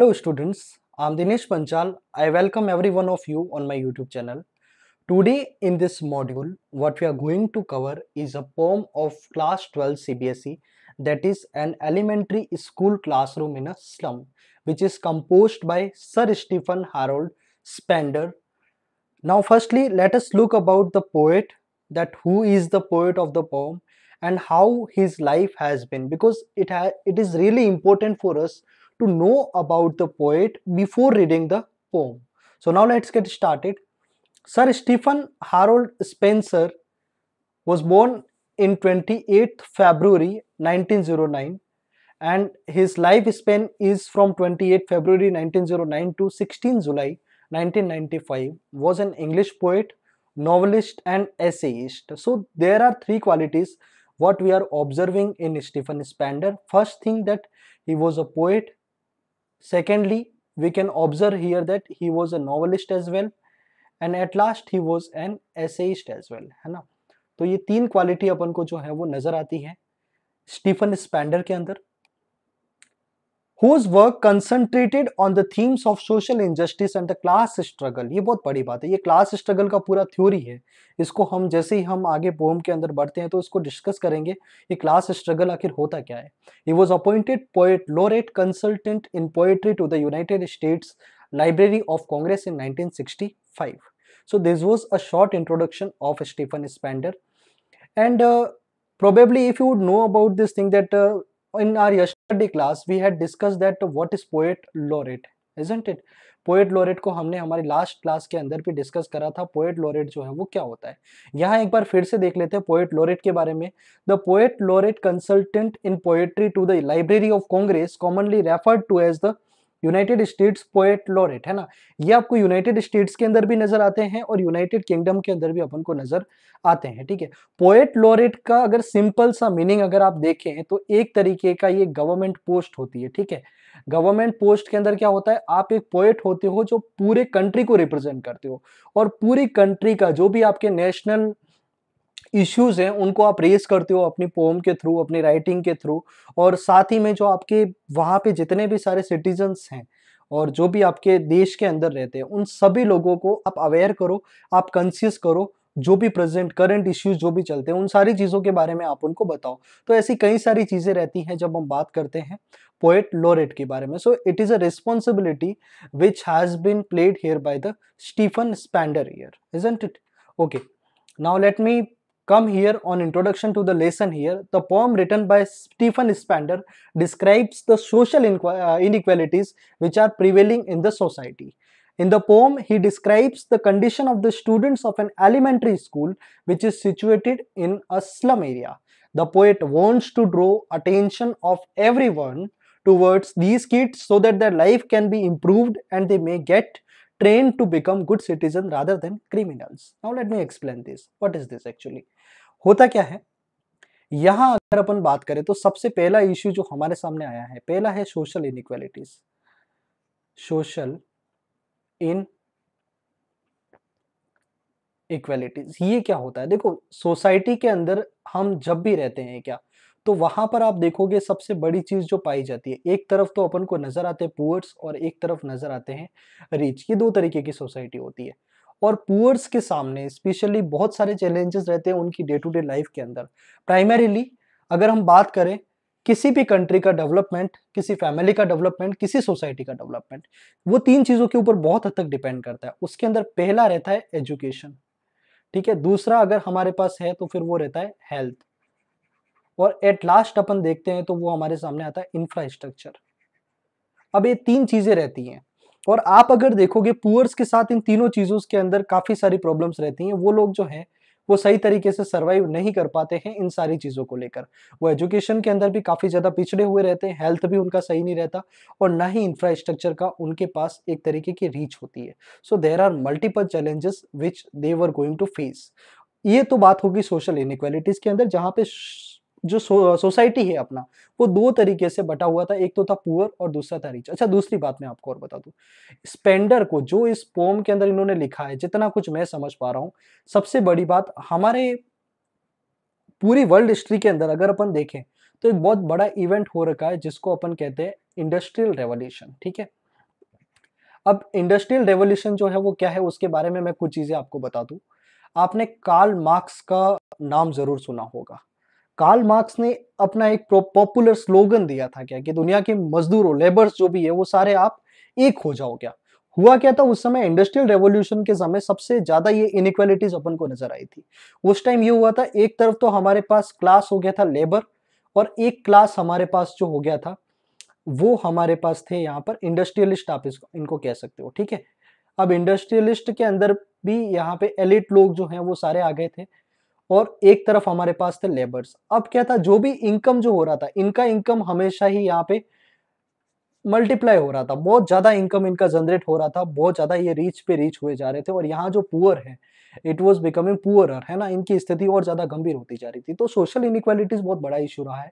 Hello students, I'm Dinesh Panchal. I welcome every one of you on my YouTube channel. Today in this module, what we are going to cover is a poem of class 12 CBSE that is an elementary school classroom in a slum which is composed by Sir Stephen Harold Spender. Now firstly, let us look about the poet that who is the poet of the poem and how his life has been because it, it is really important for us to know about the poet before reading the poem. So now let's get started. Sir Stephen Harold Spencer was born in 28th February 1909 and his lifespan is from 28 February 1909 to 16 July 1995 was an English poet, novelist and essayist. So there are three qualities what we are observing in Stephen Spender. First thing that he was a poet, Secondly, we can observe here that he was a novelist as well and at last he was an essayist as well hai na to ye teen quality apan ko jo hai wo nazar aati hai stephen स्पैंडर ke andar whose work concentrated on the themes of social injustice and the class struggle ये बहुत बड़ी बात है ये class struggle का पूरा theory है इसको हम जैसे ही हम आगे पोम के अंदर बढ़ते हैं तो इसको डिस्कस करेंगे ये क्लास स्ट्रगल आखिर होता क्या है he was appointed poet laureate consultant in poetry to the United States Library of Congress इन 1965 so this was a short introduction of Stefan Spander and uh, probably if you would know about this thing that uh, in our yesterday class we had discussed that what is poet laureate isn't it poet laureate को हमने हमारे last class के अंदर भी discuss करा था poet laureth जो है वो क्या होता है यहाँ एक बार फिर से देख लेते हैं पोएट लोरेट के बारे में the poet laureate consultant in poetry to the Library of Congress commonly referred to as the United States poet laureate है ना ये आपको यूनाइटेड स्टेट्स के अंदर भी नजर आते हैं और यूनाइटेड किंगडम के अंदर भी अपन को नजर आते हैं ठीक है पोएट लॉरेट का अगर सिंपल सा मीनिंग अगर आप देखें तो एक तरीके का ये गवर्नमेंट पोस्ट होती है ठीक है गवर्नमेंट पोस्ट के अंदर क्या होता है आप एक पोएट होते हो जो पूरे कंट्री को रिप्रेजेंट करते हो और पूरी कंट्री का जो भी आपके नेशनल इश्यूज हैं उनको आप रेस करते हो अपनी पोम के थ्रू अपनी राइटिंग के थ्रू और साथ ही में जो आपके वहाँ पे जितने भी सारे सिटीजन्स हैं और जो भी आपके देश के अंदर रहते हैं उन सभी लोगों को आप अवेयर करो आप कंसियस करो जो भी प्रेजेंट करंट इश्यूज जो भी चलते हैं उन सारी चीज़ों के बारे में आप उनको बताओ तो ऐसी कई सारी चीज़ें रहती हैं जब हम बात करते हैं पोएट लोरेट के बारे में so it is a responsibility which has been played here by the Stephen Spender year isn't it okay now let me come here on introduction to the lesson here, the poem written by Stephen Spander describes the social uh, inequalities which are prevailing in the society. In the poem, he describes the condition of the students of an elementary school which is situated in a slum area. The poet wants to draw attention of everyone towards these kids so that their life can be improved and they may get trained to become good citizens rather than criminals. Now let me explain this. What is this actually? होता क्या है यहां अगर अपन बात करें तो सबसे पहला इश्यू जो हमारे सामने आया है पहला है social equalities social inequalities ये क्या होता है देखो सोसाइटी के अंदर हम जब भी रहते हैं क्या तो वहां पर आप देखोगे सबसे बड़ी चीज जो पाई जाती है एक तरफ तो अपन को नजर आते हैं पुअर्स और एक तरफ नजर आते हैं रिच ये दो तरीके की सोसाइटी होती है और पुअर्स के सामने स्पेशली बहुत सारे चैलेंजेस रहते हैं उनकी डे टू डे लाइफ के अंदर प्राइमरीली अगर हम बात करें किसी भी कंट्री का डेवलपमेंट किसी फैमिली का डेवलपमेंट किसी सोसाइटी का डेवलपमेंट वो तीन चीज़ों के ऊपर बहुत हद तक डिपेंड करता है उसके अंदर पहला रहता है एजुकेशन ठीक है दूसरा अगर हमारे पास है तो फिर वो रहता है हेल्थ और एट लास्ट अपन देखते हैं तो वो हमारे सामने आता है इंफ्रास्ट्रक्चर अब ये तीन चीज़ें रहती हैं और आप अगर देखोगे पुअर्स के साथ इन तीनों चीज़ों के अंदर काफ़ी सारी प्रॉब्लम्स रहती हैं वो लोग जो हैं वो सही तरीके से सर्वाइव नहीं कर पाते हैं इन सारी चीज़ों को लेकर वो एजुकेशन के अंदर भी काफ़ी ज़्यादा पिछड़े हुए रहते हैं हेल्थ भी उनका सही नहीं रहता और ना ही इंफ्रास्ट्रक्चर का उनके पास एक तरीके की रीच होती है so there are multiple challenges which they were going to face ये तो बात होगी सोशल इनक्वालिटीज़ के अंदर जहाँ पे जो सोसाइटी है अपना वो दो तरीके से बटा हुआ था एक तो था पुअर और दूसरा था रिच अच्छा दूसरी बात मैं आपको और बता दूं स्पेंडर को जो इस पोम के अंदर इन्होंने लिखा है जितना कुछ मैं समझ पा रहा हूँ सबसे बड़ी बात हमारे पूरी वर्ल्ड हिस्ट्री के अंदर अगर अपन देखें तो एक बहुत बड़ा इवेंट हो रखा है जिसको अपन कहते हैं इंडस्ट्रियल रेवोल्यूशन ठीक है अब इंडस्ट्रियल रेवोल्यूशन जो है वो क्या है उसके बारे में मैं कुछ चीज़ें आपको बता दू आपने कार्ल मार्क्स का नाम ज़रूर सुना होगा कार्ल मार्क्स ने अपना एक पॉपुलर स्लोगन दिया था क्या कि दुनिया के मजदूरों लेबर्स जो भी है वो सारे आप एक हो जाओ क्या हुआ क्या था उस समय इंडस्ट्रियल रेवोल्यूशन के समय सबसे ज्यादा ये इनक्वालिटीज अपन को नजर आई थी उस टाइम ये हुआ था एक तरफ तो हमारे पास क्लास हो गया था लेबर और एक क्लास हमारे पास जो हो गया था वो हमारे पास थे यहाँ पर इंडस्ट्रियलिस्ट आप इसको इनको कह सकते हो ठीक है अब इंडस्ट्रियलिस्ट के अंदर भी यहाँ पे एलिट लोग जो हैं वो सारे आ गए थे और एक तरफ हमारे पास थे लेबर्स अब क्या था जो भी इनकम जो हो रहा था इनका इनकम हमेशा ही यहाँ पे मल्टीप्लाई हो रहा था बहुत ज़्यादा इनकम इनका जनरेट हो रहा था बहुत ज़्यादा ये रीच पे रीच हुए जा रहे थे और यहाँ जो पुअर है इट वॉज बिकमिंग पुअर है ना इनकी स्थिति और ज़्यादा गंभीर होती जा रही थी तो सोशल इनक्वालिटीज़ बहुत बड़ा इशू रहा है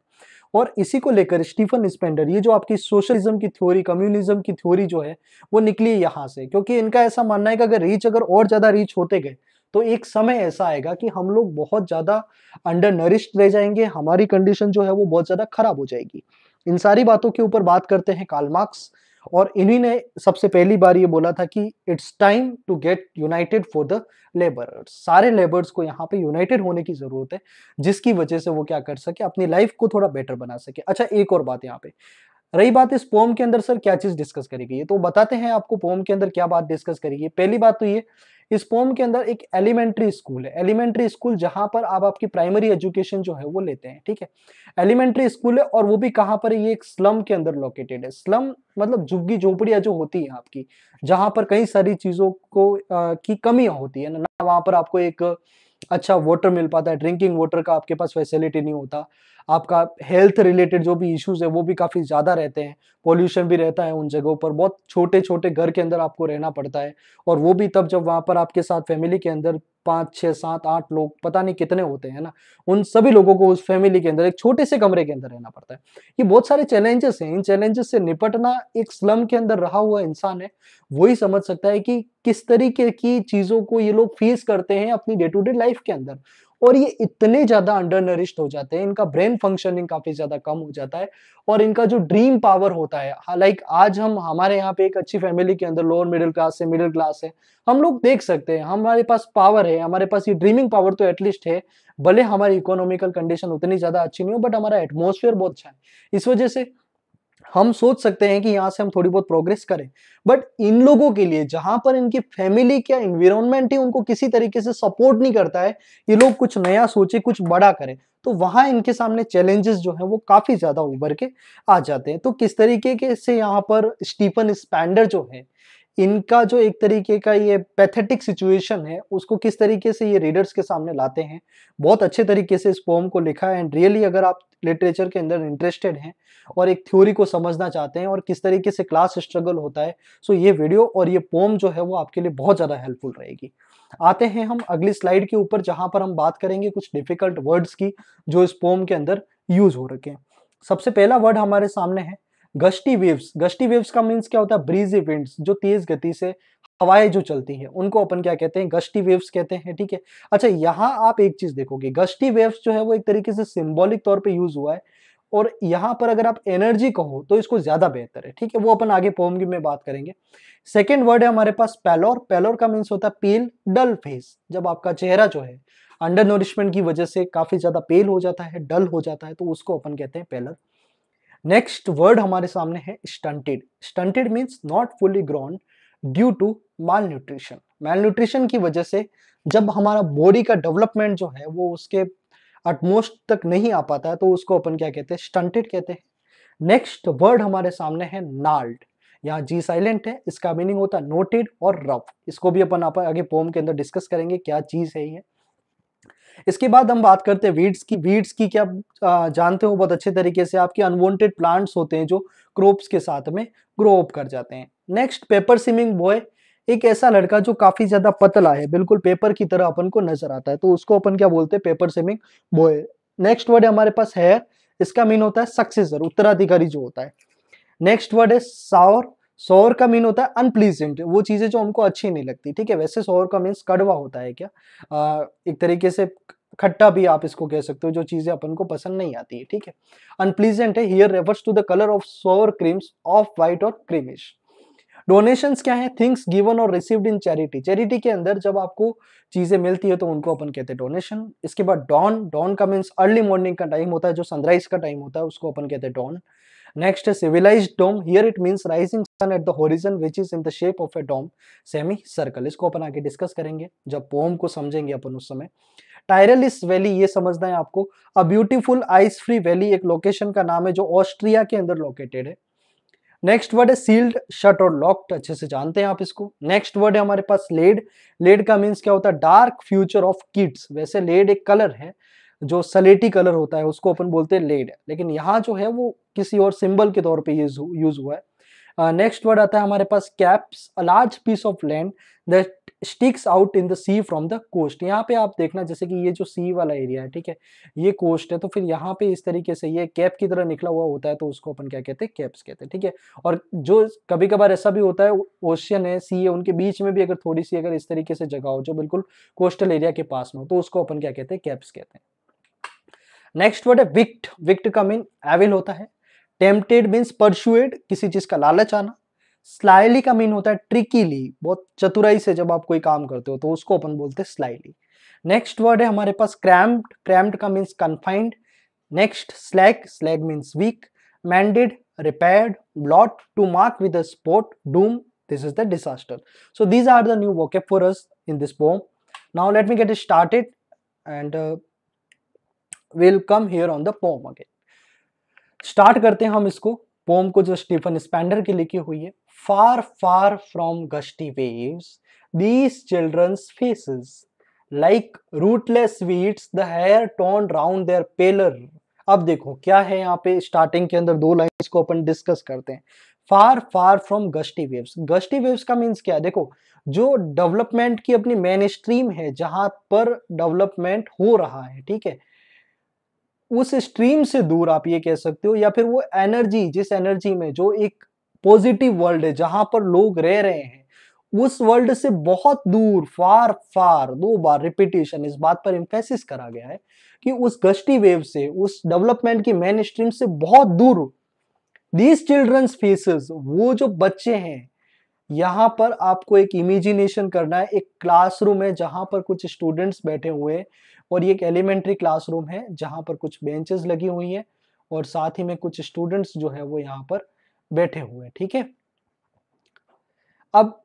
और इसी को लेकर स्टीफन स्पेंडर ये जो आपकी सोशलिज्म की थ्योरी कम्युनिज्म की थ्योरी जो है वो निकली यहाँ से क्योंकि इनका ऐसा मानना है कि अगर रीच अगर और ज़्यादा रीच होते गए तो एक समय ऐसा आएगा कि हम लोग बहुत ज़्यादा अंडर नरिश्ड रह जाएंगे हमारी कंडीशन जो है वो बहुत ज़्यादा खराब हो जाएगी इन सारी बातों के ऊपर बात करते हैं कार्ल मार्क्स और इन्हीं ने सबसे पहली बार ये बोला था कि it's time to get united for the labourers सारे लेबर्स को यहाँ पे यूनाइटेड होने की ज़रूरत है जिसकी वजह से वो क्या कर सके अपनी लाइफ को थोड़ा बेटर बना सके अच्छा एक और बात यहाँ पे रही बात इस पोम के अंदर सर क्या चीज़ डिस्कस करी गई है तो बताते हैं आपको पोम के अंदर क्या बात डिस्कस करी गई पहली बात तो ये इस पोम के अंदर एक एलिमेंट्री स्कूल है एलिमेंट्री स्कूल जहां पर आप आपकी प्राइमरी एजुकेशन जो है वो लेते हैं ठीक है एलिमेंट्री स्कूल है और वो भी कहाँ पर है ये एक स्लम के अंदर लोकेटेड है स्लम मतलब झुग्गी झोपड़ियां जो होती है आपकी जहां पर कई सारी चीज़ों को आ, की कमी होती है ना वहां पर आपको एक अच्छा वाटर मिल पाता है ड्रिंकिंग वाटर का आपके पास फैसिलिटी नहीं होता आपका हेल्थ रिलेटेड जो भी इश्यूज है वो भी काफ़ी ज़्यादा रहते हैं पोल्यूशन भी रहता है उन जगहों पर बहुत छोटे छोटे घर के अंदर आपको रहना पड़ता है और वो भी तब जब वहाँ पर आपके साथ फैमिली के अंदर पाँच छः सात आठ लोग पता नहीं कितने होते हैं ना उन सभी लोगों को उस फैमिली के अंदर एक छोटे से कमरे के अंदर रहना पड़ता है ये बहुत सारे चैलेंजेस हैं इन चैलेंजेस से निपटना एक स्लम के अंदर रहा हुआ इंसान है वही समझ सकता है कि किस तरीके की चीज़ों को ये लोग फेस करते हैं अपनी डे टू डे लाइफ के अंदर और ये इतने ज़्यादा अंडर नरिश्ड हो जाते हैं इनका ब्रेन फंक्शनिंग काफ़ी ज़्यादा कम हो जाता है और इनका जो ड्रीम पावर होता है लाइक हाँ, आज हम हमारे यहाँ पे एक अच्छी फैमिली के अंदर लोअर मिडिल क्लास है मिडिल क्लास है हम लोग देख सकते हैं हमारे पास पावर है हमारे पास ये ड्रीमिंग पावर तो एटलीस्ट है भले हमारी इकोनॉमिकल कंडीशन उतनी ज़्यादा अच्छी नहीं हो बट हमारा एटमोसफेयर बहुत अच्छा है इस वजह से हम सोच सकते हैं कि यहाँ से हम थोड़ी बहुत प्रोग्रेस करें बट इन लोगों के लिए जहां पर इनकी फैमिली क्या इन्वायरमेंट ही उनको किसी तरीके से सपोर्ट नहीं करता है ये लोग कुछ नया सोचे कुछ बड़ा करें तो वहां इनके सामने चैलेंजेस जो है वो काफी ज्यादा उभर के आ जाते हैं तो किस तरीके के से यहाँ पर स्टीफन स्पैंडर जो है इनका जो एक तरीके का ये पैथेटिक सिचुएशन है उसको किस तरीके से ये रीडर्स के सामने लाते हैं बहुत अच्छे तरीके से इस पोम को लिखा है एंड रियली अगर आप लिटरेचर के अंदर इंटरेस्टेड हैं और एक थ्योरी को समझना चाहते हैं और किस तरीके से क्लास स्ट्रगल होता है सो ये वीडियो और ये पोम जो है वो आपके लिए बहुत ज़्यादा हेल्पफुल रहेगी आते हैं हम अगली स्लाइड के ऊपर जहाँ पर हम बात करेंगे कुछ डिफिकल्ट वर्ड्स की जो इस पोम के अंदर यूज हो रखे हैं सबसे पहला वर्ड हमारे सामने है गश्ती वेव्स गश्ती वेव्स का मीन्स क्या होता है ब्रीज इवेंट्स जो तेज गति से हवाएं जो चलती हैं उनको अपन क्या कहते हैं गश्ती वेव्स कहते हैं ठीक है अच्छा यहाँ आप एक चीज देखोगे गश्ती वेव्स जो है वो एक तरीके से सिम्बोलिक तौर पर यूज हुआ है और यहाँ पर अगर आप एनर्जी कहो तो इसको ज्यादा बेहतर है ठीक है वो अपन आगे पोम में बात करेंगे सेकेंड वर्ड है हमारे पास पैलोर पैलोर का मीन्स होता है पेल डल फेस जब आपका चेहरा जो है अंडर नोरिशमेंट की वजह से काफी ज्यादा पेल हो जाता है डल हो जाता है तो उसको अपन कहते हैं पेलर नेक्स्ट वर्ड हमारे सामने है stunted stunted means not fully grown due to malnutrition malnutrition की वजह से जब हमारा बॉडी का डेवलपमेंट जो है वो उसके अटमोस्ट तक नहीं आ पाता है तो उसको अपन क्या कहते हैं स्टंटेड कहते हैं नेक्स्ट वर्ड हमारे सामने है नाल्ड यहाँ जी साइलेंट है इसका मीनिंग होता है नोटेड और रफ इसको भी अपन आप आगे पोम के अंदर डिस्कस करेंगे क्या चीज़ है ये इसके बाद हम बात करते हैं वीड्स की वीड्स की क्या जानते हो बहुत अच्छे तरीके से आपके अनवांटेड प्लांट्स होते हैं जो क्रॉप्स के साथ में ग्रो अप कर जाते हैं नेक्स्ट पेपर सिमिंग बॉय एक ऐसा लड़का जो काफी ज्यादा पतला है बिल्कुल पेपर की तरह अपन को नजर आता है तो उसको अपन क्या बोलते हैं paper seeming boy next word हमारे पास है इसका मीन होता है सक्सेसर उत्तराधिकारी जो होता है नेक्स्ट वर्ड है सावर सौर का मीन होता है अनप्लीजेंट वो चीज़ें जो हमको अच्छी नहीं लगती ठीक है वैसे सौर का मीन्स कड़वा होता है क्या आ, एक तरीके से खट्टा भी आप इसको कह सकते हो जो चीज़ें अपन को पसंद नहीं आती है ठीक है अनप्लीजेंट है here refers to the colour of sour creams of white और क्रीमिश डोनेशन क्या है थिंग्स गिवन और रिसीव्ड इन चैरिटी चैरिटी के अंदर जब आपको चीज़ें मिलती है तो उनको अपन कहते हैं डोनेशन इसके बाद डॉन डॉन का मीन्स अर्ली मॉर्निंग का टाइम होता है जो सनराइज का टाइम होता है उसको अपन कहते हैं dawn Next, civilized dome. Here it means rising sun at the horizon which is in the shape of a dome, semicircle. इसको अपन आगे डिस्कस करेंगे जब पोम को समझेंगे अपन उस समय टायरलिस वैली ये समझना है आपको a beautiful ice free valley एक लोकेशन का नाम है जो ऑस्ट्रिया के अंदर लोकेटेड है नेक्स्ट वर्ड है सील्ड शट और लॉक्ड अच्छे से जानते हैं आप इसको नेक्स्ट वर्ड है हमारे पास लेड लेड का मीन्स क्या होता है डार्क फ्यूचर ऑफ किड्स वैसे लेड एक कलर है जो सलेटी कलर होता है उसको अपन बोलते हैं लेड लेकिन यहाँ जो है वो किसी और सिंबल के तौर पे यूज यूज हुआ है नेक्स्ट uh, वर्ड आता है हमारे पास capes a large piece of land that sticks out in the sea from the coast यहाँ पे आप देखना जैसे कि ये जो सी वाला एरिया है ठीक है ये कोस्ट है तो फिर यहाँ पे इस तरीके से ये कैप की तरह निकला हुआ होता है तो उसको अपन क्या कहते हैं कैप्स कहते हैं ठीक है और जो कभी कभार ऐसा भी होता है ओशियन है सी है उनके बीच में भी अगर थोड़ी सी अगर इस तरीके से जगह हो जो बिल्कुल कोस्टल एरिया के पास में हो तो उसको अपन क्या कहते हैं कैप्स कहते हैं नेक्स्ट वर्ड है विक्ट विक्ट का मीन एविल होता है टेम्पटेड मीन्स परशुएड किसी चीज का लालच आना स्लाइली का मीन होता है ट्रिकीली बहुत चतुराई से जब आप कोई काम करते हो तो उसको अपन बोलते हैं स्लाइली नेक्स्ट वर्ड है हमारे पास क्रैम्प्ड क्रैम्प्ड का means confined next slag slag means weak mended repaired blot to mark with a spot doom this is the disaster so these are the new vocab for us in this poem now let me get it started uh, we'll come here on the poem again start करते हैं हम इसको pome को जो Stephen स्पैंडर की लिखी हुई है far far from gusty waves these children's faces like rootless weeds the hair torn round their pallor अब देखो क्या है यहाँ पे स्टार्टिंग के अंदर दो लाइन को अपन डिस्कस करते हैं far far from gusty waves gusty waves का मीन्स क्या है देखो जो डेवलपमेंट की अपनी मेन स्ट्रीम है जहां पर डेवलपमेंट हो रहा है ठीक है उस स्ट्रीम से दूर आप ये कह सकते हो या फिर वो एनर्जी जिस एनर्जी में जो एक पॉजिटिव वर्ल्ड है जहां पर लोग रह रहे हैं उस वर्ल्ड से बहुत दूर फार फार दो बार रिपीटेशन इस बात पर इम्फेसिस करा गया है कि उस गश्ती वेव से उस डेवलपमेंट की मेन स्ट्रीम से बहुत दूर दीज चिल्ड्रंस फेसेस वो जो बच्चे हैं यहाँ पर आपको एक इमेजिनेशन करना है एक क्लासरूम है जहां पर कुछ स्टूडेंट्स बैठे हुए हैं और ये एक एलिमेंट्री क्लासरूम है जहाँ पर कुछ बेंचेस लगी हुई हैं और साथ ही में कुछ स्टूडेंट्स जो है वो यहाँ पर बैठे हुए हैं ठीक है अब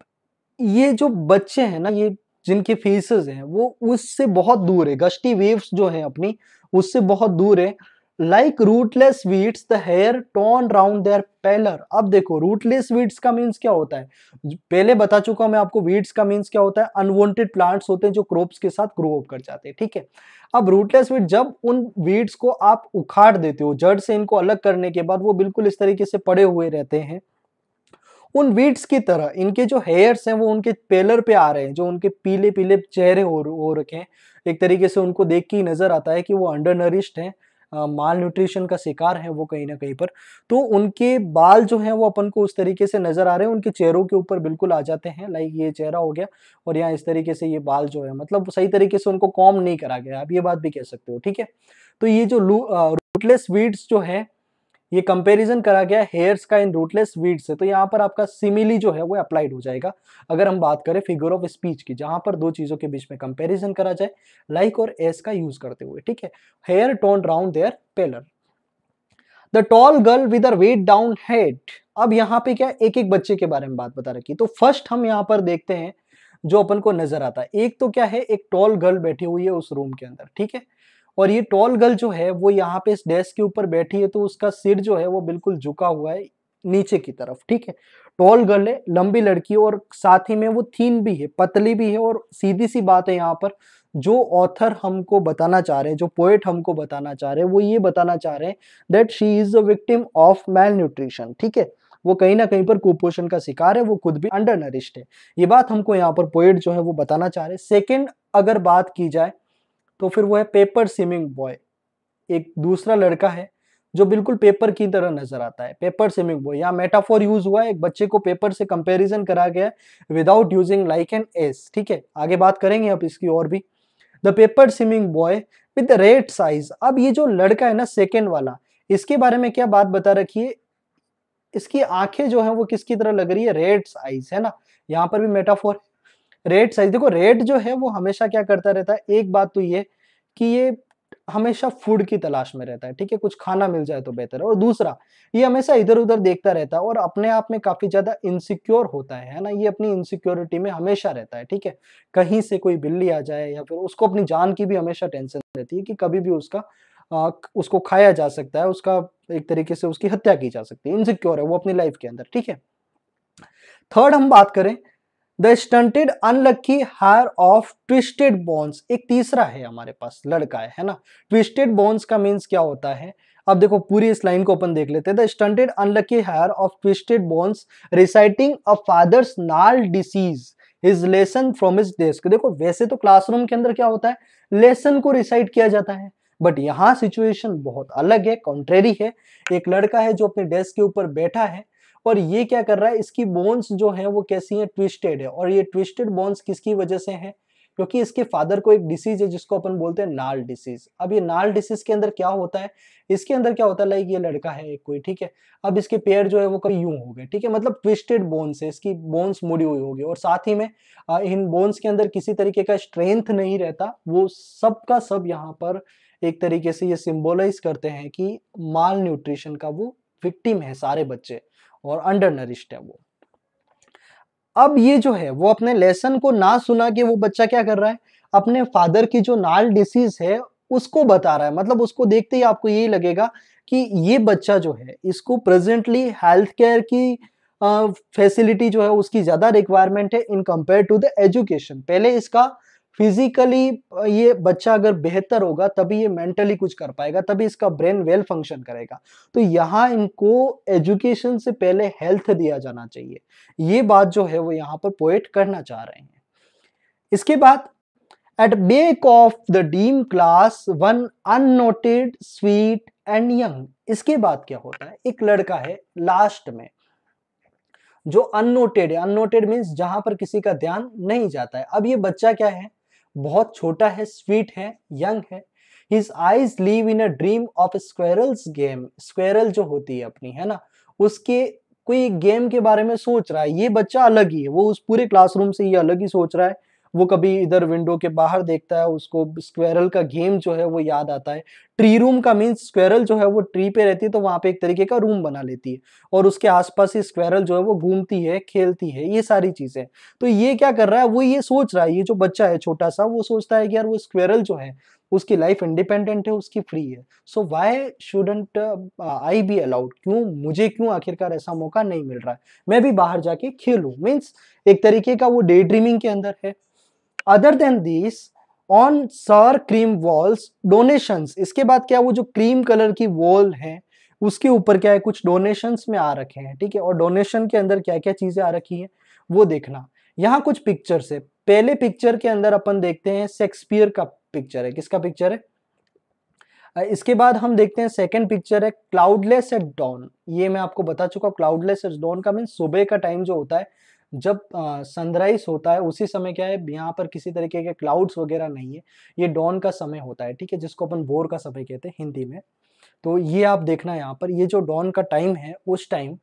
ये जो बच्चे हैं ना ये जिनके फेसेस हैं वो उससे बहुत दूर है गश्ती वेव्स जो है अपनी उससे बहुत दूर है like rootless weeds the hair torn round their pallor अब देखो रूटलेस वीड्स का मीन्स क्या होता है पहले बता चुका हूं मैं आपको वीड्स का मीन्स क्या होता है अनवॉन्टेड प्लांट्स होते हैं जो क्रॉप्स के साथ ग्रो अप कर जाते हैं ठीक है अब रूटलेस वीड जब उन वीड्स को आप उखाड़ देते हो जड़ से इनको अलग करने के बाद वो बिल्कुल इस तरीके से पड़े हुए रहते हैं उन वीड्स की तरह इनके जो हेयर्स हैं वो उनके पेलर पे आ रहे हैं जो उनके पीले पीले चेहरे हो हो रखे हैं एक तरीके से उनको देख के ही नजर आता है कि वो अंडर नरिश्ड हैं माल न्यूट्रिशन का शिकार है वो कहीं ना कहीं पर तो उनके बाल जो है वो अपन को उस तरीके से नज़र आ रहे हैं उनके चेहरों के ऊपर बिल्कुल आ जाते हैं लाइक ये चेहरा हो गया और यहाँ इस तरीके से ये बाल जो है मतलब सही तरीके से उनको कॉम नहीं करा गया आप ये बात भी कह सकते हो ठीक है तो ये जो रूटलेस वीड्स जो है ये कंपैरिजन करा गया हेयर्स का इन रूटलेस वीड से तो यहाँ पर आपका सिमिली जो है वो अप्लाइड हो जाएगा अगर हम बात करें फिगर ऑफ स्पीच की जहाँ पर दो चीज़ों के बीच में कंपेरिजन करा जाए लाइक और एस का यूज करते हुए ठीक है hair torn round their pallor the tall girl with weighed down head अब यहाँ पे क्या एक एक बच्चे के बारे में बात बता रखी तो फर्स्ट हम यहाँ पर देखते हैं जो अपन को नजर आता है एक तो क्या है एक टॉल गर्ल बैठी हुई है उस रूम के अंदर ठीक है और ये टॉल गर्ल जो है वो यहाँ पे इस डेस्क के ऊपर बैठी है तो उसका सिर जो है वो बिल्कुल झुका हुआ है नीचे की तरफ ठीक है टॉल गर्ल है लंबी लड़की और साथ ही में वो थीन भी है पतली भी है और सीधी सी बात है यहाँ पर जो ऑथर हमको बताना चाह रहे हैं जो पोएट हमको बताना चाह रहे हैं वो ये बताना चाह रहे हैं that she is a victim of malnutrition ठीक है वो कहीं ना कहीं पर कुपोषण का शिकार है वो खुद भी अंडर नरिश्ड है ये बात हमको यहाँ पर पोएट जो है वो बताना चाह रहे हैं सेकेंड अगर बात की जाए तो फिर वो है पेपर स्विमिंग बॉय एक दूसरा लड़का है जो बिल्कुल पेपर की तरह नजर आता है पेपर स्विमिंग बॉय यहाँ मेटाफोर यूज हुआ है एक बच्चे को पेपर से कंपेरिजन करा गया without using like and as ठीक है आगे बात करेंगे अब इसकी और भी the paper swimming boy with rat's eyes अब ये जो लड़का है ना सेकेंड वाला इसके बारे में क्या बात बता रखिए इसकी आंखें जो है वो किसकी तरह लग रही है रेड साइज है ना यहाँ पर भी मेटाफोर है रेट साइज देखो रेट जो है वो हमेशा क्या करता रहता है एक बात तो ये कि ये हमेशा फूड की तलाश में रहता है ठीक है कुछ खाना मिल जाए तो बेहतर है और दूसरा ये हमेशा इधर उधर देखता रहता है और अपने आप में काफी ज्यादा इनसिक्योर होता है, है ना ये अपनी इनसिक्योरिटी में हमेशा रहता है ठीक है कहीं से कोई बिल्ली आ जाए या फिर उसको अपनी जान की भी हमेशा टेंशन रहती है कि कभी भी उसका आ, उसको खाया जा सकता है उसका एक तरीके से उसकी हत्या की जा सकती है इनसिक्योर है वो अपनी लाइफ के अंदर ठीक है थर्ड हम बात करें the stunted unlucky heir of twisted bones एक तीसरा है हमारे पास लड़का है है ना ट्विस्टेड बोन्स का मीन्स क्या होता है अब देखो पूरी इस लाइन को अपन देख लेते हैं the stunted unlucky heir of twisted bones reciting a father's gnarled disease his lesson from his desk देखो वैसे तो क्लासरूम के अंदर क्या होता है लेसन को रिसाइट किया जाता है बट यहाँ सिचुएशन बहुत अलग है कॉन्ट्रेरी है एक लड़का है जो अपने डेस्क के ऊपर बैठा है और ये क्या कर रहा है इसकी बोन्स जो है वो कैसी है ट्विस्टेड है और ये ट्विस्टेड बोन्स किसकी वजह से है क्योंकि इसके फादर को एक डिसीज है जिसको अपन बोलते हैं नाल डिसीज अब ये नाल डिसीज के अंदर क्या होता है इसके अंदर क्या होता है लाइक ये लड़का है कोई ठीक है अब इसके पैर जो है वो कभी यूं हो गए ठीक है मतलब ट्विस्टेड बोन्स है इसकी बोन्स मुड़ी हुई होगी और साथ ही में इन बोन्स के अंदर किसी तरीके का स्ट्रेंथ नहीं रहता वो सबका सब यहाँ पर एक तरीके से ये सिम्बोलाइज करते हैं कि माल न्यूट्रिशन का वो विक्टिम है सारे बच्चे और अंडर नरिश्ड है वो अब ये जो है वो अपने लेसन को ना सुना के वो बच्चा क्या कर रहा है अपने फादर की जो नाल डिसीज है उसको बता रहा है मतलब उसको देखते ही आपको यही लगेगा कि ये बच्चा जो है इसको प्रेजेंटली हेल्थ केयर की फैसिलिटी uh, जो है उसकी ज़्यादा रिक्वायरमेंट है in compare to the education पहले इसका फिजिकली ये बच्चा अगर बेहतर होगा तभी ये मेंटली कुछ कर पाएगा तभी इसका ब्रेन वेल फंक्शन करेगा तो यहाँ इनको एजुकेशन से पहले हेल्थ दिया जाना चाहिए ये बात जो है वो यहाँ पर पोएट करना चाह रहे हैं इसके बाद at back of the dim class one unnoted sweet and young इसके बाद क्या होता है एक लड़का है लास्ट में जो अनोटेड है अनोटेड मीन्स जहां पर किसी का ध्यान नहीं जाता है अब ये बच्चा क्या है बहुत छोटा है स्वीट है यंग है his eyes live in a dream of squirrel's game squirrel जो होती है अपनी है ना उसके कोई गेम के बारे में सोच रहा है ये बच्चा अलग ही है वो उस पूरे क्लासरूम से ये अलग ही सोच रहा है वो कभी इधर विंडो के बाहर देखता है उसको स्क्वेरल का गेम जो है वो याद आता है ट्री रूम का मीन्स स्क्वेरल जो है वो ट्री पे रहती है तो वहां पे एक तरीके का रूम बना लेती है और उसके आसपास ही स्क्वेरल जो है वो घूमती है खेलती है ये सारी चीजें तो ये क्या कर रहा है वो ये सोच रहा है ये जो बच्चा है छोटा सा वो सोचता है कि यार वो स्क्वेरल जो है उसकी लाइफ इंडिपेंडेंट है उसकी फ्री है so why shouldn't I be allowed क्यों मुझे क्यों आखिरकार ऐसा मौका नहीं मिल रहा है मैं भी बाहर जाके खेलूँ मीन्स एक तरीके का वो डे ड्रीमिंग के अंदर है other than this on sour cream walls donations इसके बाद क्या वो जो क्रीम कलर की वॉल है उसके ऊपर क्या है कुछ डोनेशंस में आ रखे हैं ठीक है और डोनेशन के अंदर क्या क्या चीजें आ रखी हैं वो देखना यहाँ कुछ पिक्चर है पहले पिक्चर के अंदर अपन देखते हैं शेक्सपियर का पिक्चर है किसका पिक्चर है इसके बाद हम देखते हैं सेकंड पिक्चर है क्लाउडलेस एट डॉन ये मैं आपको बता चुका हूँ क्लाउडलेस एट डॉन का मीन सुबह का टाइम जो होता है जब सनराइज होता है उसी समय क्या है यहाँ पर किसी तरीके के क्लाउड्स वगैरह नहीं है ये डॉन का समय होता है ठीक है जिसको अपन बोर का समय कहते हैं हिंदी में तो ये आप देखना यहाँ पर ये जो डॉन का टाइम है उस टाइम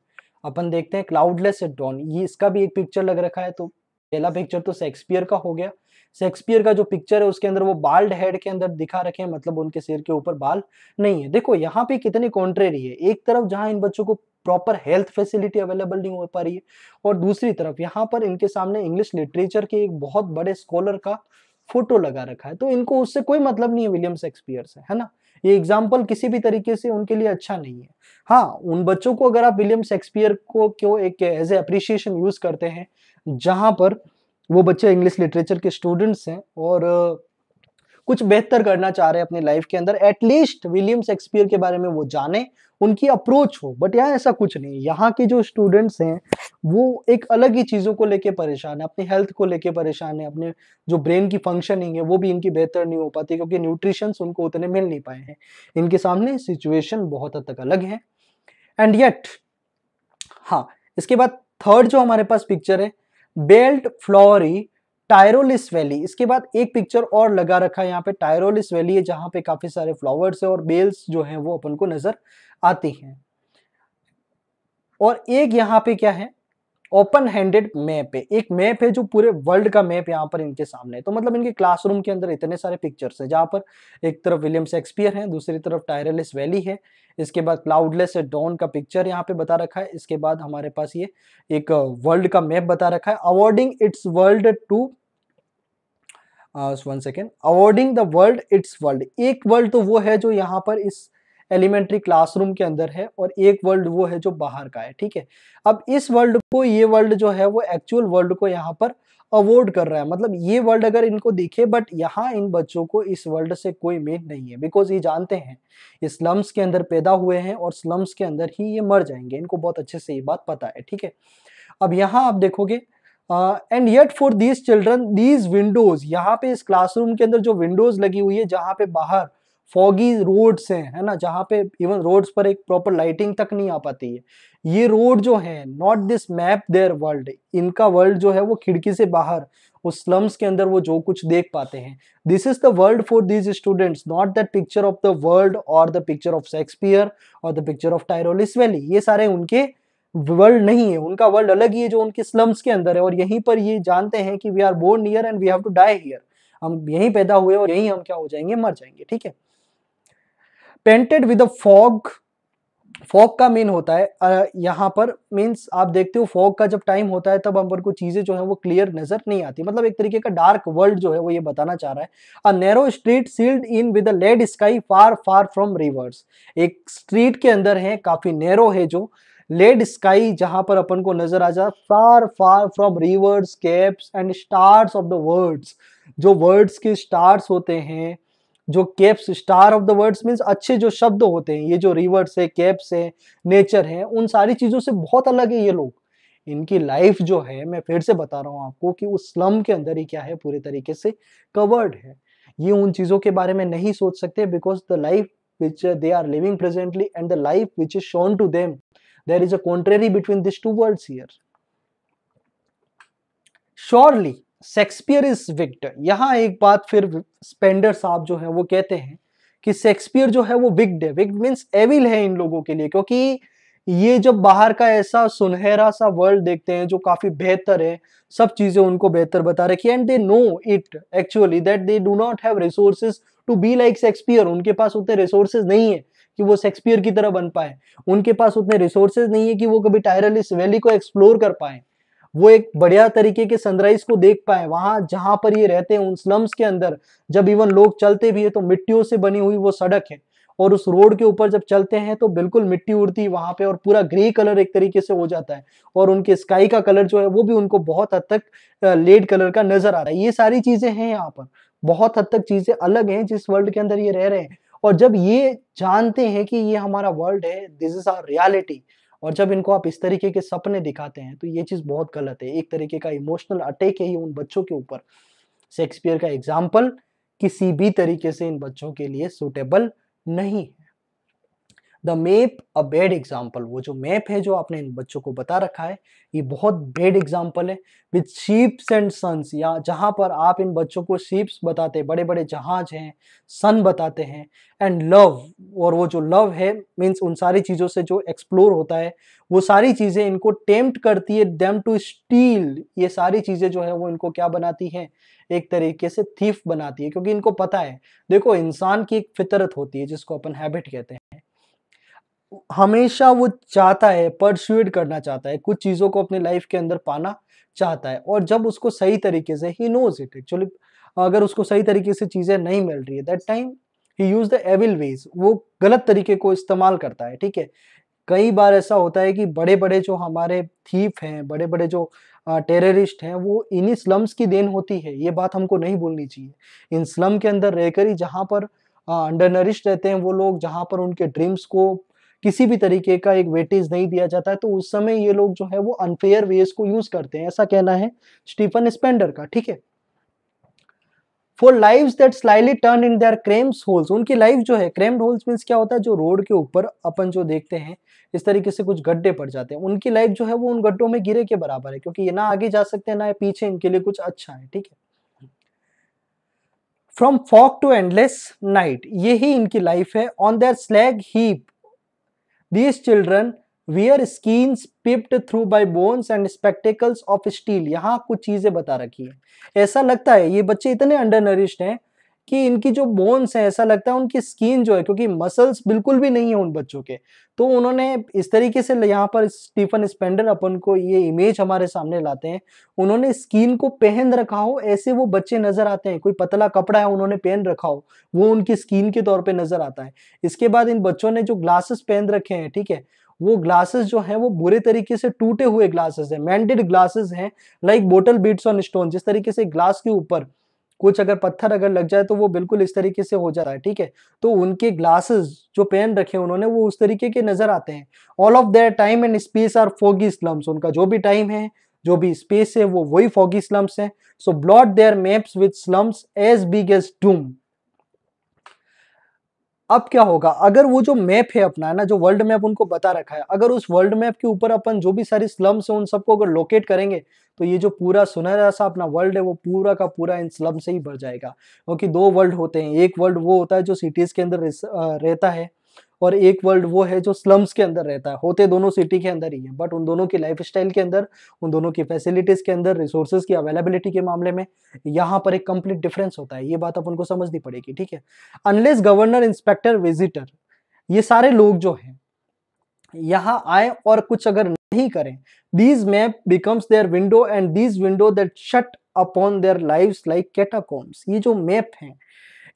अपन देखते हैं क्लाउडलेस डॉन ये इसका भी एक पिक्चर लग रखा है तो पहला पिक्चर तो शेक्सपियर का हो गया शेक्सपियर का जो पिक्चर है उसके अंदर वो बाल्ड हेड के अंदर दिखा रखे हैं मतलब उनके सिर के ऊपर बाल नहीं है देखो यहाँ पे कितनी कॉन्ट्रेरी है एक तरफ जहाँ इन बच्चों को प्रॉपर हेल्थ फैसिलिटी अवेलेबल नहीं हो पा रही है और दूसरी तरफ यहाँ पर इनके सामने इंग्लिश लिटरेचर के एक बहुत बड़े स्कॉलर का फोटो लगा रखा है तो इनको उससे कोई मतलब नहीं है विलियम शेक्सपियर से है ना ये एग्जाम्पल किसी भी तरीके से उनके लिए अच्छा नहीं है हाँ उन बच्चों को अगर आप विलियम शेक्सपियर को क्यों एक एज ए अप्रिशिएशन यूज करते हैं जहाँ पर वो बच्चे इंग्लिश लिटरेचर के स्टूडेंट्स हैं और कुछ बेहतर करना चाह रहे हैं अपनी लाइफ के अंदर एटलीस्ट विलियम शेक्सपियर के बारे में वो जाने उनकी अप्रोच हो बट यहाँ ऐसा कुछ नहीं यहाँ के जो स्टूडेंट्स हैं वो एक अलग ही चीज़ों को लेके परेशान है अपनी हेल्थ को लेके परेशान है अपने जो ब्रेन की फंक्शनिंग है वो भी इनकी बेहतर नहीं हो पाती क्योंकि न्यूट्रिशंस उनको उतने मिल नहीं पाए हैं इनके सामने सिचुएशन बहुत हद तक अलग है एंड येट हाँ इसके बाद थर्ड जो हमारे पास पिक्चर है बेल्ट फ्लोरी टायरोलिस वैली इसके बाद एक पिक्चर और लगा रखा है यहाँ पे टायरोलिस वैली है जहां पे काफी सारे फ्लावर्स है और बेल्स जो है वो अपन को नजर आती हैं और एक यहाँ पे क्या है ओपन हैंडेड मैप है एक मैप है जो पूरे वर्ल्ड का मैप यहाँ पर इनके सामने है तो मतलब इनके क्लासरूम के अंदर इतने सारे पिक्चर्स हैं जहाँ पर एक तरफ विलियम शेक्सपियर हैं दूसरी तरफ टायरलेस वैली है इसके बाद क्लाउडलेस डॉन का पिक्चर यहाँ पे बता रखा है इसके बाद हमारे पास ये एक वर्ल्ड का मैप बता रखा है awarding its world to one second awarding the world its world एक वर्ल्ड तो वो है जो यहाँ पर इस एलिमेंट्री क्लासरूम के अंदर है और एक वर्ल्ड वो है जो बाहर का है ठीक है अब इस वर्ल्ड को ये वर्ल्ड जो है वो एक्चुअल वर्ल्ड को यहाँ पर अवॉर्ड कर रहा है मतलब ये वर्ल्ड अगर इनको देखे बट यहाँ इन बच्चों को इस वर्ल्ड से कोई मेल नहीं है बिकॉज ये जानते हैं ये स्लम्स के अंदर पैदा हुए हैं और स्लम्स के अंदर ही ये मर जाएंगे इनको बहुत अच्छे से ये बात पता है ठीक है अब यहाँ आप देखोगे and yet for these children these windows यहाँ पे इस क्लासरूम के अंदर जो विंडोज लगी हुई है जहाँ पे बाहर फॉगी रोड्स हैं है ना जहाँ पे इवन रोड्स पर एक प्रॉपर लाइटिंग तक नहीं आ पाती है ये रोड जो है not this map their world इनका वर्ल्ड जो है वो खिड़की से बाहर उस स्लम्स के अंदर वो जो कुछ देख पाते हैं this is the world for these students not that picture of the world और द पिक्चर ऑफ शेक्सपियर और the picture of Tyrolese valley ये सारे उनके वर्ल्ड नहीं है उनका वर्ल्ड अलग ही है जो उनके स्लम्स के अंदर है और यहीं पर ये जानते हैं कि we are born here and we have to die here हम यहीं पैदा हुए और यहीं हम क्या हो जाएंगे मर जाएंगे ठीक है painted with a fog fog का मेन होता है यहाँ पर मीन्स आप देखते हो फॉग का जब टाइम होता है तब हम पर को चीज़ें जो है वो क्लियर नजर नहीं आती मतलब एक तरीके का डार्क वर्ल्ड जो है वो ये बताना चाह रहा है a narrow street sealed in with lead sky far far from rivers एक स्ट्रीट के अंदर है काफ़ी नैरो है जो लेड स्काई जहां पर अपन को नजर आ जा far far from rivers capes and stars of the words जो वर्ड्स के स्टार्स होते हैं जो capes star of the words means अच्छे जो शब्द होते हैं ये जो रिवर्स है केप्स है नेचर है उन सारी चीज़ों से बहुत अलग है ये लोग इनकी लाइफ जो है मैं फिर से बता रहा हूँ आपको कि उस स्लम के अंदर ही क्या है पूरे तरीके से कवर्ड है ये उन चीज़ों के बारे में नहीं सोच सकते because the life which they are living presently and the life which is shown to them there is a contrary between this two words here surely Shakespeare is wicked यहाँ एक बात फिर स्पेंडर साहब जो है वो कहते हैं कि शेक्सपियर जो है वो विग्ड है विग्ड मीन्स एविल है इन लोगों के लिए क्योंकि ये जब बाहर का ऐसा सुनहरा सा वर्ल्ड देखते हैं जो काफी बेहतर है सब चीजें उनको बेहतर बता रखी and they know it actually that they do not have resources to be like Shakespeare उनके पास उतने रिसोर्सेज नहीं है कि वो शेक्सपियर की तरह बन पाए उनके पास उतने रिसोर्सेज नहीं है कि वो कभी टायरलिस वैली को एक्सप्लोर कर पाए वो एक बढ़िया तरीके के सनराइज को देख पाए वहां जहां पर ये रहते हैं उन स्लम्स के अंदर जब इवन लोग चलते भी है तो मिट्टियों से बनी हुई वो सड़क है और उस रोड के ऊपर जब चलते हैं तो बिल्कुल मिट्टी उड़ती है वहां पे और पूरा ग्रे कलर एक तरीके से हो जाता है और उनके स्काई का कलर जो है वो भी उनको बहुत हद तक लेड कलर का नजर आ रहा है ये सारी चीजें हैं यहाँ पर बहुत हद तक चीजें अलग हैं जिस वर्ल्ड के अंदर ये रह रहे हैं और जब ये जानते हैं कि ये हमारा वर्ल्ड है दिस इज आर रियालिटी और जब इनको आप इस तरीके के सपने दिखाते हैं तो ये चीज़ बहुत गलत है एक तरीके का इमोशनल अटैक है ये उन बच्चों के ऊपर शेक्सपियर का एग्जाम्पल किसी भी तरीके से इन बच्चों के लिए सूटेबल नहीं the map a bad example वो जो मैप है जो आपने इन बच्चों को बता रखा है ये बहुत बेड एग्जाम्पल है विथ शीप्स एंड सन्स या जहाँ पर आप इन बच्चों को शीप्स बताते बड़े बड़े जहाज हैं सन बताते हैं एंड लव और वो जो लव है मीन्स उन सारी चीज़ों से जो एक्सप्लोर होता है वो सारी चीज़ें इनको टेम्प्ट करती है डेम टू स्टील ये सारी चीज़ें जो है वो इनको क्या बनाती हैं एक तरीके से थीफ बनाती है क्योंकि इनको पता है देखो इंसान की एक फितरत होती है जिसको अपन हैबिट कहते हैं हमेशा वो चाहता है परस्यूड करना चाहता है कुछ चीज़ों को अपने लाइफ के अंदर पाना चाहता है और जब उसको सही तरीके से ही नोज इट एक्चुअली अगर उसको सही तरीके से चीज़ें नहीं मिल रही है दैट टाइम ही यूज़ द एविल वेज वो गलत तरीके को इस्तेमाल करता है ठीक है कई बार ऐसा होता है कि बड़े बड़े जो हमारे थीप हैं बड़े बड़े जो टेररिस्ट हैं वो इन्हीं स्लम्स की देन होती है ये बात हमको नहीं भूलनी चाहिए इन स्लम के अंदर रहकर ही जहाँ पर अंडर नरिश रहते हैं वो लोग जहाँ पर उनके ड्रीम्स को किसी भी तरीके का एक वेटेज नहीं दिया जाता है तो उस समय ये लोग जो है वो अनफेयर वेज को यूज करते हैं ऐसा कहना है स्टीफन स्पेंडर का ठीक है for live that slyly turn in their cramped holes उनकी लाइफ जो है क्रेम्ड होल्स मीन्स क्या होता है जो रोड के ऊपर अपन जो देखते हैं इस तरीके से कुछ गड्ढे पड़ जाते हैं उनकी लाइफ जो है वो उन गड्ढों में गिरे के बराबर है क्योंकि ये ना आगे जा सकते हैं ना पीछे इनके लिए कुछ अच्छा है ठीक है from fog to endless night ये ही इनकी लाइफ है on their slag heap These children wear skins pipped through by bones and spectacles of steel. यहाँ कुछ चीजें बता रखी है ऐसा लगता है ये बच्चे इतने अंडर नरिश्ड हैं कि इनकी जो बोन्स है ऐसा लगता है उनकी स्किन जो है क्योंकि मसल्स बिल्कुल भी नहीं है उन बच्चों के तो उन्होंने इस तरीके से यहाँ पर स्टीफन स्पेंडर अपन को ये इमेज हमारे सामने लाते हैं उन्होंने स्किन को पहन रखा हो ऐसे वो बच्चे नजर आते हैं कोई पतला कपड़ा है उन्होंने पहन रखा हो वो उनकी स्किन के तौर पर नजर आता है इसके बाद इन बच्चों ने जो ग्लासेस पहन रखे हैं ठीक है वो ग्लासेस जो है वो बुरे तरीके से टूटे हुए ग्लासेस है मैंडेड ग्लासेस हैं like bottle bits on stone जिस तरीके से ग्लास के ऊपर कुछ अगर पत्थर अगर लग जाए तो वो बिल्कुल इस तरीके से हो जा रहा है ठीक है तो उनके ग्लासेस जो पेन रखे उन्होंने वो उस तरीके के नजर आते हैं all of their time and space are foggy slums उनका जो भी टाइम है जो भी स्पेस है वो वही फॉगी स्लम्स हैं so blot their maps with slums as big as doom अब क्या होगा अगर वो जो मैप है अपना है ना जो वर्ल्ड मैप उनको बता रखा है अगर उस वर्ल्ड मैप के ऊपर अपन जो भी सारी स्लम्स है उन सबको अगर लोकेट करेंगे तो ये जो पूरा सुनहरा सा अपना वर्ल्ड है वो पूरा का पूरा इन स्लम से ही भर जाएगा क्योंकि दो वर्ल्ड होते हैं एक वर्ल्ड वो होता है जो सिटीज़ के अंदर रहता है और एक वर्ल्ड वो है जो स्लम्स के अंदर रहता है होते दोनों सिटी के अंदर ही है बट उन दोनों की लाइफ के अंदर उन दोनों की फैसिलिटीज़ के अंदर रिसोर्सेज की अवेलेबिलिटी के मामले में यहाँ पर एक कंप्लीट डिफरेंस होता है ये बात अपन को समझनी पड़ेगी ठीक है अनलेस गवर्नर इंस्पेक्टर विजिटर ये सारे लोग जो हैं यहाँ आए और कुछ अगर नहीं करें these map becomes their window and these window that shut upon their lives like catacombs ये जो मैप हैं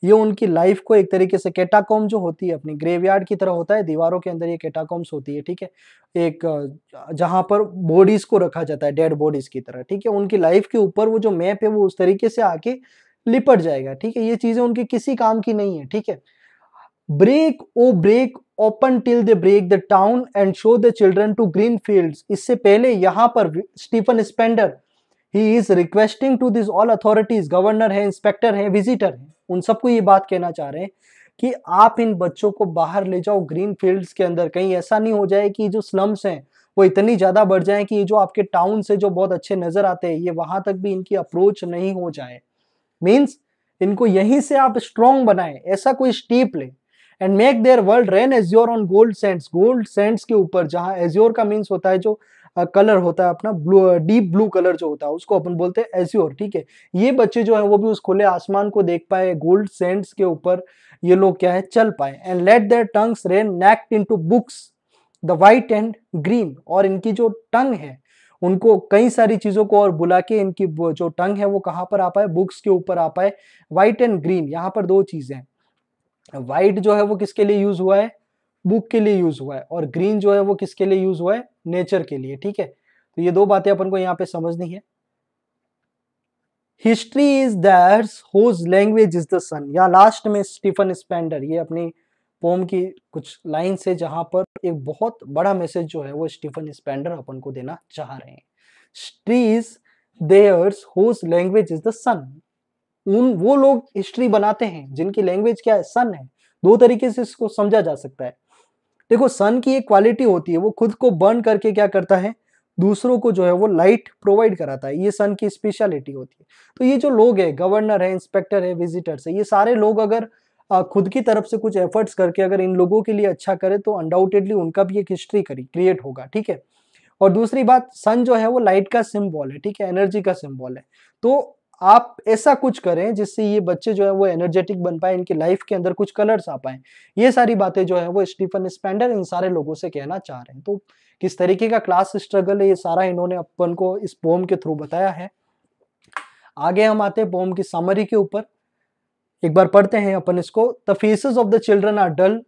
ये उनकी लाइफ को एक तरीके से कैटाकॉम जो होती है अपनी ग्रेवयार्ड की तरह होता है दीवारों के अंदर ये कैटाकॉम्स होती है ठीक है एक जहाँ पर बॉडीज़ को रखा जाता है डेड बॉडीज़ की तरह ठीक है उनकी लाइफ के ऊपर वो जो मैप है वो उस तरीके से आके लिपट जाएगा ठीक है ये चीज़ें उनके किसी काम की नहीं है ठीक है break O break open till the break the town and show the children to green field इससे पहले यहाँ पर Stephen Spender he is requesting to this all authorities governor है इंस्पेक्टर है विजिटर है उन सबको ये बात कहना चाह रहे हैं कि आप इन बच्चों को बाहर ले जाओ ग्रीन फील्ड्स के अंदर कहीं ऐसा नहीं हो जाए कि जो स्लम्स हैं वो इतनी ज़्यादा बढ़ जाए कि जो आपके टाउन से जो बहुत अच्छे नज़र आते हैं ये वहां तक भी इनकी अप्रोच नहीं हो जाए मीन्स इनको यहीं से आप स्ट्रॉन्ग बनाए ऐसा कोई स्टीप ले and make their world run azure on gold sands gold sands के ऊपर जहां एज्योर का मीन्स होता है जो कलर होता है अपना ब्लू डीप ब्लू कलर जो होता है उसको अपन बोलते हैं एज्योर ठीक है ये बच्चे जो है वो भी उस खुले आसमान को देख पाए गोल्ड सेंट्स के ऊपर ये लोग क्या है चल पाए and let their tongues run naked in books the white and green और इनकी जो टंग है उनको कई सारी चीज़ों को और बुला के इनकी जो टंग है वो कहाँ पर आ पाए बुक्स के ऊपर आ पाए व्हाइट एंड ग्रीन यहाँ पर दो चीज़ें हैं वाइट जो है वो किसके लिए यूज हुआ है बुक के लिए यूज हुआ है और ग्रीन जो है वो किसके लिए यूज हुआ है नेचर के लिए ठीक है तो ये दो बातें अपन को यहाँ पे समझनी है history is that's whose language is the sun या लास्ट में स्टीफन स्पेंडर ये अपनी पोम की कुछ लाइन से जहां पर एक बहुत बड़ा मैसेज जो है वो स्टीफन स्पेंडर अपन को देना चाह रहे हैं history is theirs whose language is the sun उन वो लोग हिस्ट्री बनाते हैं जिनकी लैंग्वेज क्या है सन है दो तरीके से इसको समझा जा सकता है देखो सन की एक क्वालिटी होती है वो खुद को बर्न करके क्या करता है दूसरों को जो है वो लाइट प्रोवाइड कराता है ये सन की स्पेशलिटी होती है तो ये जो लोग है गवर्नर है इंस्पेक्टर है विजिटर्स है ये सारे लोग अगर खुद की तरफ से कुछ एफर्ट्स करके अगर इन लोगों के लिए अच्छा करे तो अनडाउटेडली उनका भी एक हिस्ट्री करी क्रिएट होगा ठीक है और दूसरी बात सन जो है वो लाइट का सिम्बॉल है ठीक है एनर्जी का सिम्बॉल है तो आप ऐसा कुछ करें जिससे ये बच्चे जो है वो एनर्जेटिक बन पाए इनकी लाइफ के अंदर कुछ कलर्स आ पाए ये सारी बातें जो है वो स्टीफन स्पेंडर इन सारे लोगों से कहना चाह रहे हैं तो किस तरीके का क्लास स्ट्रगल है ये सारा इन्होंने अपन को इस पोम के थ्रू बताया है आगे हम आते हैं पोम की सामरी के ऊपर एक बार पढ़ते हैं अपन इसको the faces of the children are dull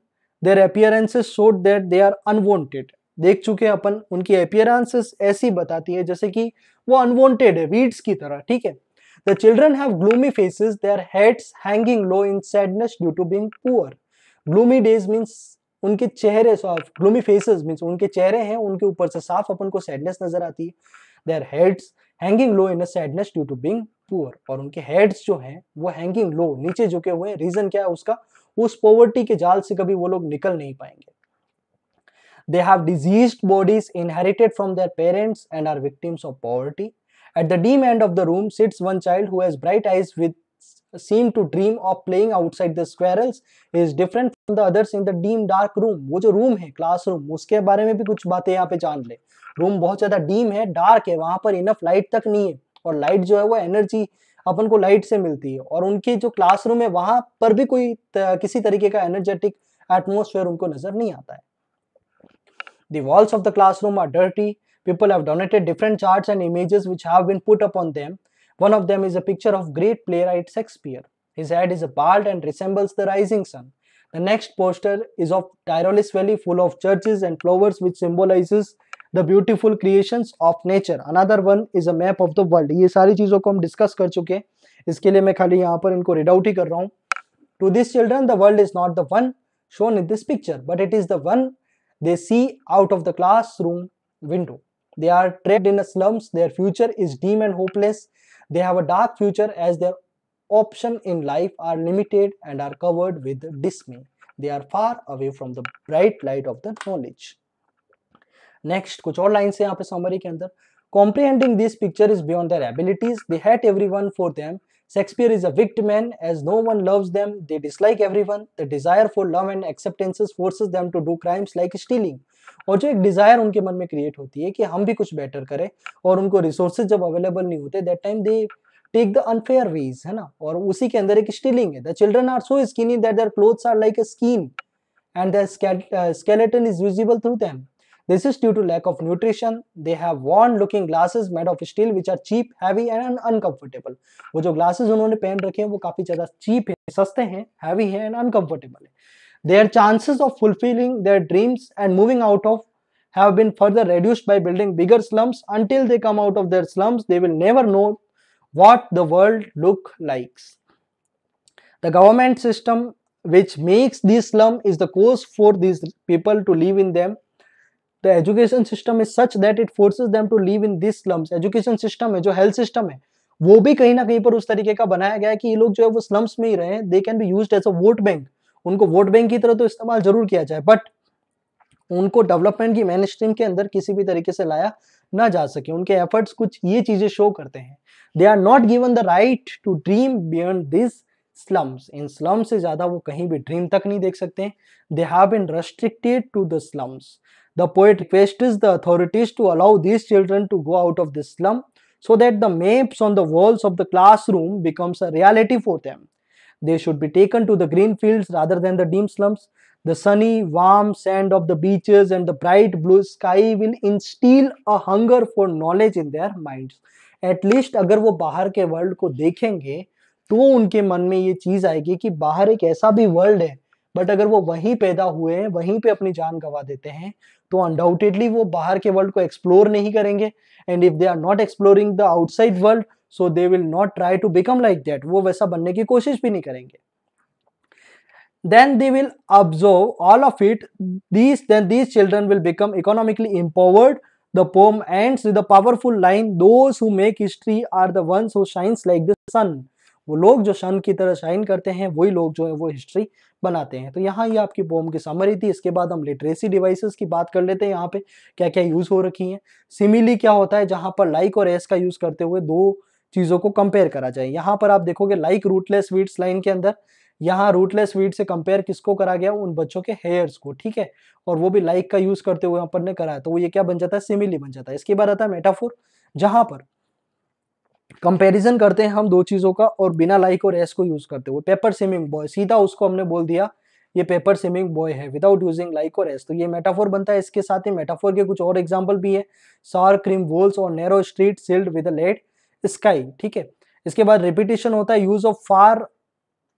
their appearances showed that they are unwanted देख चुके हैं अपन उनकी अपियरेंसेस ऐसी बताती है जैसे कि वो अनवॉन्टेड है वीड्स की तरह ठीक है The children have gloomy faces, their heads hanging low in sadness due to being poor. Gloomy days means उनके चेहरे सॉफ ग्लूमी फेसेस मीन्स उनके चेहरे हैं उनके ऊपर से साफ अपन को सैडनेस नजर आती है their heads hanging low in a sadness due to being poor और उनके हेड्स जो हैं वो हैंगिंग लो नीचे झुके हुए हैं रीजन क्या है उसका उस पॉवर्टी के जाल से कभी वो लोग निकल नहीं पाएंगे they have diseased bodies inherited from their parents and are victims of poverty At the dim end of the room sits one child who has bright eyes which seem to dream of playing outside the squirrels is different from the others in the dim dark room. वो जो room है classroom उसके बारे में भी कुछ बातें यहाँ पे जान ले रूम बहुत ज़्यादा डीम है डार्क है वहाँ पर इनफ लाइट तक नहीं है और लाइट जो है वो एनर्जी अपन को लाइट से मिलती है और उनकी जो क्लासरूम है वहाँ पर भी कोई किसी तरीके का एनर्जेटिक एटमोसफेयर उनको नज़र नहीं आता है The walls of the classroom are dirty People have donated different charts and images which have been put upon them. One of them is a picture of great playwright Shakespeare. His head is bald and resembles the rising sun. The next poster is of Tyrolese Valley full of churches and flowers which symbolizes the beautiful creations of nature. Another one is a map of the world. ये सारी चीज़ों को हम discuss कर चुके हैं इसके लिए मैं खाली यहाँ पर इनको रिड आउट ही कर रहा हूँ. To these children, the world is not the one shown in this picture, but it is the one they see out of the classroom window. They are trapped in slums. Their future is dim and hopeless. They have a dark future as their options in life are limited and are covered with dismay. They are far away from the bright light of the knowledge. Next, कुछ और lines हैं यहाँ पे summary के अंदर. Comprehending this picture is beyond their abilities. They hate everyone for them. Shakespeare is a victim man as no one loves them. They dislike everyone. The desire for love and acceptances forces them to do crimes like stealing. और जो एक Dzire उनके मन में create होती है कि हम भी कुछ बेटर करें और उनको रिसोर्सेज जब अवेलेबल नहीं होते that time they take the unfair ways है ना और उसी के अंदर एक स्टिलिंग है the children are so skinny that their clothes are like a skin and the skeleton is visible through them this is due to lack of nutrition they have worn looking glasses made of steel which are cheap heavy and uncomfortable वो जो glasses उन्होंने पहन रखे हैं वो काफी ज्यादा cheap है सस्ते हैं हैवी है एंड अनकंफर्टेबल है Their chances of fulfilling their dreams and moving out of have been further reduced by building bigger slums. Until they come out of their slums, they will never know what the world look likes. The government system which makes these slum is the cause for these people to live in them. The education system is such that it forces them to live in these slums. Education system is, जो health system है वो भी कहीं ना कहीं पर उस तरीके का बनाया गया कि ये लोग जो है वो slums में ही रहे They can be used as a vote bank. उनको वोट बैंक की तरह तो इस्तेमाल जरूर किया जाए बट उनको डेवलपमेंट की मेन स्ट्रीम के अंदर किसी भी तरीके से लाया ना जा सके उनके एफर्ट्स कुछ ये चीजें शो करते हैं they are not given the right to dream beyond this slums इन स्लम से ज़्यादा वो कहीं भी ड्रीम तक नहीं देख सकते they have been restricted to the slums the poet request is the authorities to allow this children to go out of the slum so that the maps on the walls of the classroom becomes a reality for them They should be taken to the green fields rather than the dim slums. The sunny, warm sand of the beaches and the bright blue sky will instill a hunger for knowledge in their minds. at least agar wo bahar ke world ko dekhenge to unke man mein ye cheez aayegi ki bahar ek aisa bhi world hai but अगर वो वहीं पैदा हुए हैं वहीं पे अपनी जान गंवा देते हैं तो अनडाउटेडली वो बाहर के वर्ल्ड को एक्सप्लोर नहीं करेंगे and if they are not exploring the outside world so they will not try to become like that वो वैसा बनने की कोशिश भी नहीं करेंगे then they will observe all of it these then these children will become economically empowered the poem and the powerful line those make history are the ones shines like the sun वो लोग जो सन की तरह shine करते हैं वही लोग जो है वो हिस्ट्री बनाते हैं तो यहाँ ये यह आपकी पोम की समरी थी इसके बाद हम लिटरेसी डिवाइसेस की बात कर लेते हैं यहाँ पे क्या क्या यूज़ हो रखी है सिमिली क्या होता है जहाँ पर लाइक और एस का यूज़ करते हुए दो चीज़ों को कंपेयर करा जाए यहाँ पर आप देखोगे लाइक रूटलेस वीड्स लाइन के अंदर यहाँ रूटलेस वीड से कंपेयर किसको करा गया उन बच्चों के हेयर्स को ठीक है और वो भी लाइक का यूज करते हुए अपन ने करा तो वो ये क्या बन जाता है सिमिली बन जाता है इसके बाद आता है मेटाफोर जहां पर कंपेरिजन करते हैं हम दो चीज़ों का और बिना लाइक और एस को यूज़ करते हुए पेपर स्विमिंग बॉय सीधा उसको हमने बोल दिया ये पेपर स्विमिंग बॉय है विदाउट यूजिंग लाइक और एस तो ये मेटाफोर बनता है इसके साथ ही मेटाफोर के कुछ और एग्जाम्पल भी है सार क्रीम वोल्स और narrow street sealed with lead sky ठीक है इसके बाद रिपीटेशन होता है use of far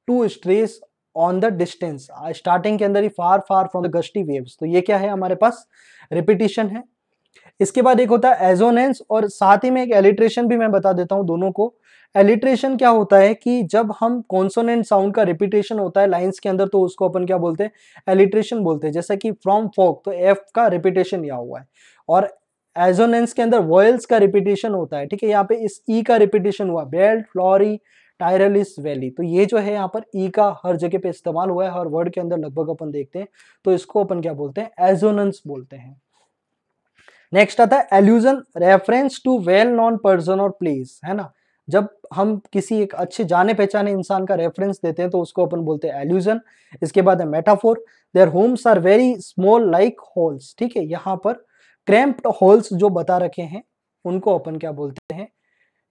to stress on the distance starting के अंदर ही far far from the gusty waves तो ये क्या है हमारे पास रिपीटेशन है इसके बाद एक होता है एजोनेंस और साथ ही में एक एलिट्रेशन भी मैं बता देता हूँ दोनों को एलिट्रेशन क्या होता है कि जब हम कॉन्सोनेंट साउंड का रिपीटेशन होता है लाइंस के अंदर तो उसको अपन क्या बोलते हैं एलिट्रेशन बोलते हैं जैसा कि फ्रॉम फॉक तो एफ का रिपीटेशन यह हुआ है और एजोनेंस के अंदर वॉयल्स का रिपीटेशन होता है ठीक है यहाँ पे इस ई e का रिपीटेशन हुआ बेल्ट फ्लोरी टायरलिस वैली तो ये जो है यहाँ पर ई e का हर जगह पे इस्तेमाल हुआ है हर वर्ड के अंदर लगभग अपन देखते हैं तो इसको अपन क्या बोलते हैं एजोनेंस बोलते हैं नेक्स्ट आता है allusion reference to well known person और प्लेस है ना जब हम किसी एक अच्छे जाने पहचाने इंसान का रेफरेंस देते हैं तो उसको अपन बोलते हैं एल्यूजन इसके बाद है metaphor their homes are very small like holes ठीक है यहाँ पर क्रैम्प्ड होल्स जो बता रखे हैं उनको अपन क्या बोलते हैं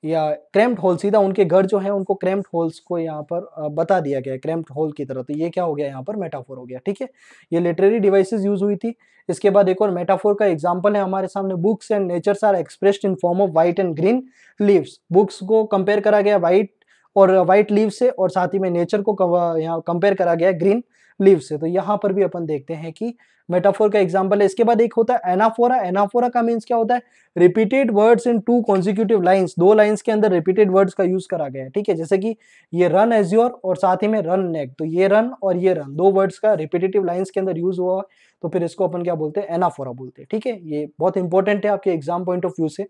या क्रैम्प्ड होल सीधा उनके घर जो है उनको क्रैम्प्ड होल्स को यहाँ पर बता दिया गया क्रैम्प्ड होल की तरह तो ये क्या हो गया यहाँ पर मेटाफोर हो गया ठीक है ये लिटरेरी डिवाइसेस यूज हुई थी इसके बाद एक और मेटाफोर का एग्जांपल है हमारे सामने books and natures are expressed in form of white and green leaves books को कंपेयर करा गया व्हाइट और व्हाइट लीव से और साथ ही में नेचर को यहाँ कंपेयर करा गया ग्रीन लीव से तो यहाँ पर भी अपन देखते हैं कि मेटाफोर का एग्जाम्पल है इसके बाद एक होता है एनाफोरा एनाफोरा का मीन्स क्या होता है repeated words in two consecutive lines दो लाइन्स के अंदर रिपीटेड वर्ड्स का यूज करा गया है ठीक है जैसे कि ये रन एज योर और साथ ही में रन नेक तो ये रन और ये रन दो वर्ड्स का रिपीटेटिव लाइन्स के अंदर यूज हुआ तो फिर इसको अपन क्या बोलते हैं एनाफोरा बोलते हैं ठीक है ये बहुत इंपॉर्टेंट है आपके एग्जाम पॉइंट ऑफ व्यू से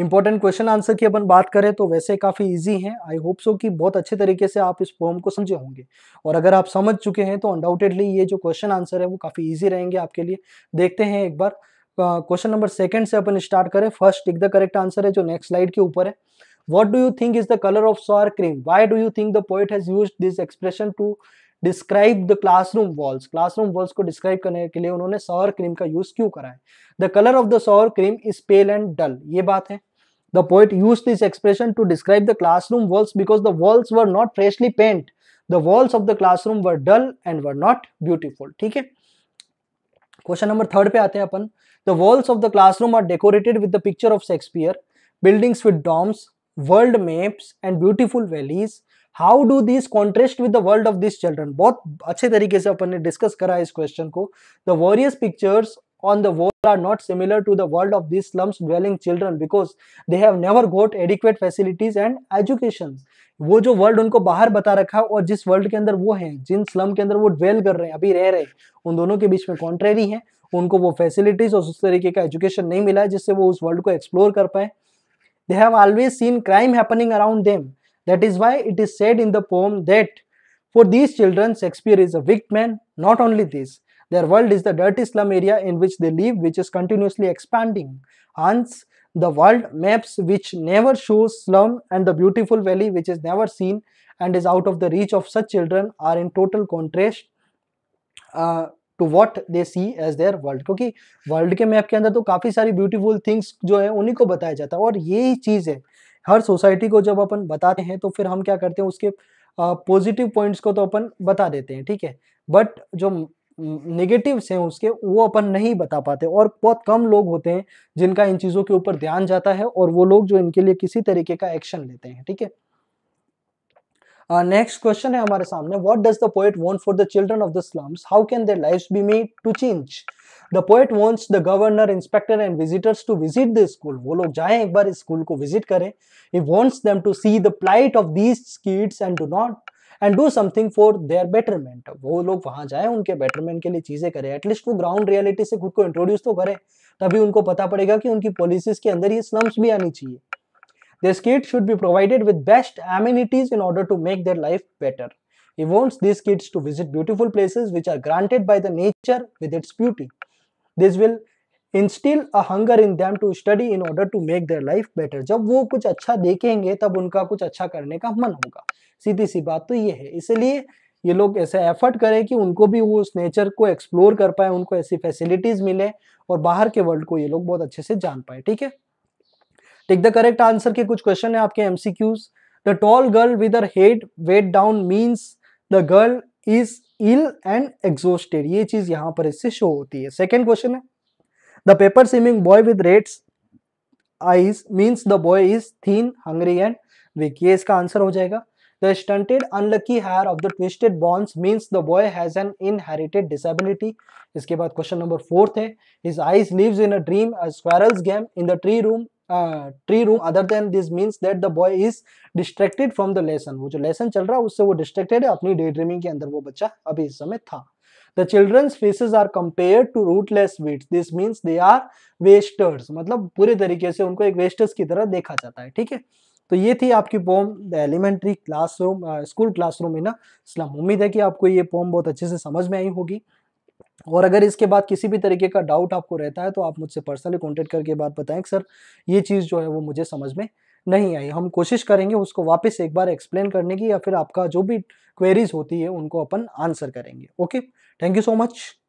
इंपॉर्टेंट क्वेश्चन आंसर की अपन बात करें तो वैसे काफ़ी इजी है आई होप सो कि बहुत अच्छे तरीके से आप इस फॉर्म को समझे होंगे और अगर आप समझ चुके हैं तो अनडाउटेडली ये जो क्वेश्चन आंसर है वो काफ़ी ईजी रहेंगे आपके लिए देखते हैं एक बार क्वेश्चन नंबर सेकेंड से अपन स्टार्ट करें फर्स्ट एक द करेक्ट आंसर है जो नेक्स्ट स्लाइड के ऊपर है what do you think is the colour of sour cream why do you think the poet has use this expression to describe the classroom walls classroom walls को describe करने के लिए उन्होंने सौर क्रीम का यूज क्यों करा है the colour of the sour cream is pale and dull ये बात है The poet used this expression to describe the classroom walls because the walls were not freshly painted. The walls of the classroom were dull and were not beautiful. ठीक है question number third पे आते हैं अपन the walls of the classroom are decorated with the picture of Shakespeare buildings with domes world maps and beautiful valleys how do this contrast with the world of this children बहुत अच्छे तरीके से अपन ने discuss करा इस question को the various pictures on the wall are not similar to the world of these slums dwelling children because they have never got adequate facilities and education वो जो वर्ल्ड उनको बाहर बता रखा है और जिस वर्ल्ड के अंदर वो हैं जिन स्लम के अंदर वो ड्वेल कर रहे हैं अभी रह रहे हैं उन दोनों के बीच में कॉन्ट्रेरी है उनको वो फैसिलिटीज और उस तरीके का एजुकेशन नहीं मिला है जिससे वो उस वर्ल्ड को एक्सप्लोर कर पाए they have always seen crime happening around them that is why it is said in the poem that for these children Shakespeare is a wicked man not only this Their world is the dirty slum area in which they live, which is continuously expanding. Hence, the world maps which never shows slum and the beautiful valley which is never seen and is out of the reach of such children are in total contrast uh, to what they see as their world kyunki world ke map ke andar to kafi sari beautiful things jo hai unhi ko bataya jata hai aur यही cheez hai हर society को जब अपन बताते हैं तो फिर हम क्या करते हैं उसके पॉजिटिव uh, पॉइंट्स को तो अपन बता देते हैं ठीक है बट जो नेगेटिव्स हैं उसके वो अपन नहीं बता पाते और बहुत कम लोग होते हैं जिनका इन चीज़ों के ऊपर ध्यान जाता है और वो लोग जो इनके लिए किसी तरीके का एक्शन लेते हैं ठीक है नेक्स्ट uh, क्वेश्चन है हमारे सामने what does the poet want for the children of the slums how can their life be made to change the poet wants the governor inspector and visitors to visit the school वो लोग जाए एक बार school को visit करें it wants them to see the plight of these kids and do not and do something for their betterment वो लोग वहां जाए उनके बेटरमेंट के लिए चीजें करें एटलीस्ट वो ग्राउंड रियलिटी से खुद को इंट्रोड्यूस तो करें तभी उनको पता पड़ेगा कि उनकी पॉलिसीज के अंदर ये स्लम्स भी आनी चाहिए this kid should be provided with best amenities in order to make their life better he wants this kids to visit beautiful places which are granted by the nature with its beauty this will instil a hunger in them to study in order to make their life better जब वो कुछ अच्छा देखेंगे तब उनका कुछ अच्छा करने का मन होगा सीधी सी बात तो ये है इसलिए ये लोग ऐसे एफर्ट करें कि उनको भी वो उस नेचर को एक्सप्लोर कर पाए उनको ऐसी फैसिलिटीज़ मिले और बाहर के वर्ल्ड को ये लोग बहुत अच्छे से जान पाए ठीक है टेक द करेक्ट आंसर के कुछ क्वेश्चन है आपके MCQs Qs the tall girl with head weighed down means the girl is ill and exhausted ये चीज़ यहाँ पर इससे शो होती है सेकेंड क्वेश्चन है The paper seeming boy with red eyes means the boy is thin, hungry and weak. ये इसका आंसर हो जाएगा The stunted unlucky hair of the twisted bonds means the boy has an inherited disability. इसके बाद question number fourth है His eyes lives in a dream as squirrels game in the tree room. Uh, tree room other than this means that the boy is distracted from the lesson. वो जो lesson चल रहा है उससे वो distracted है अपनी day dreaming के अंदर वो बच्चा अभी इस समय था the children's faces are compared to rootless weeds this means they are wasters मतलब पूरे तरीके से उनको एक वेस्टर्स की तरह देखा जाता है ठीक है तो ये थी आपकी poem the elementary classroom school classroom ना स्लम उम्मीद है कि आपको ये पोम बहुत अच्छे से समझ में आई होगी और अगर इसके बाद किसी भी तरीके का डाउट आपको रहता है तो आप मुझसे पर्सनली कॉन्टेक्ट करके बात बताएं सर ये चीज़ जो है वो मुझे समझ में नहीं आई हम कोशिश करेंगे उसको वापस एक बार एक्सप्लेन करने की या फिर आपका जो भी क्वेरीज होती है उनको अपन आंसर करेंगे okay thank you so much